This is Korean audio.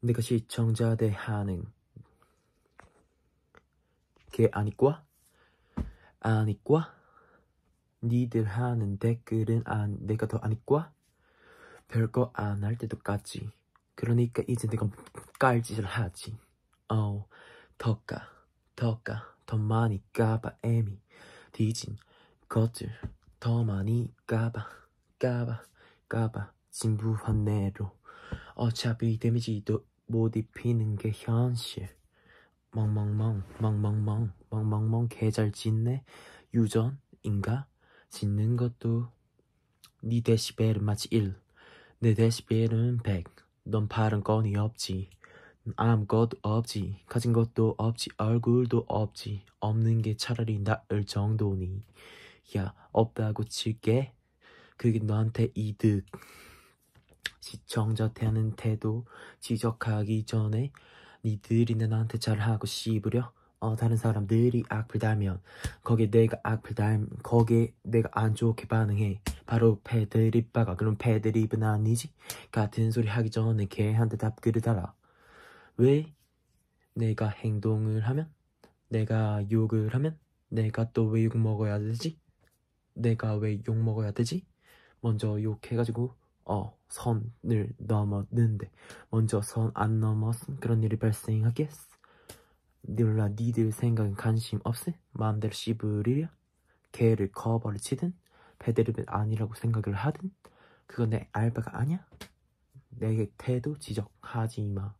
내가 시청자 대하는 게 아니과 아니과 니들 하는 댓글은 안 내가 더 아니과 별거 안 할 때도 까지 그러니까 이제 내가 깔짓을 하지 어우 더까 더까 더 많이 까봐 애미 뒤진 것들 더 많이 까봐 까봐 까봐 진부한 내로 어차피 데미지도 못 입히는 게 현실 멍멍멍 멍멍멍 멍멍멍 개잘 짓네 유전인가 짓는 것도 네 데시벨은 마치 1, 내 데시벨은 100. 넌 파란 건이 없지. 아무것도 없지. 가진 것도 없지. 얼굴도 없지. 없는 게 차라리 나을 정도니. 야, 없다고 칠게. 그게 너한테 이득. 시청자 태하는 태도 지적하기 전에 니들이나 나한테 잘하고 씹으려 어, 다른 사람들이 악플 달면 거기에 내가 악플 달 거기에 내가 안 좋게 반응해 바로 패드립 박가 그럼 패드립은 아니지 같은 소리 하기 전에 걔한테 답글을 달아 왜 내가 행동을 하면 내가 욕을 하면 내가 또 왜 욕 먹어야 되지 내가 왜 욕 먹어야 되지 먼저 욕해가지고 어, 선을 넘었는데 먼저 선 안 넘었음 그런 일이 발생하겠어 놀라 니들 생각엔 관심 없어 마음대로 씹으리랴 개를 커버를 치든 배드립은 아니라고 생각을 하든 그건 내 알바가 아니야 내게 태도 지적하지마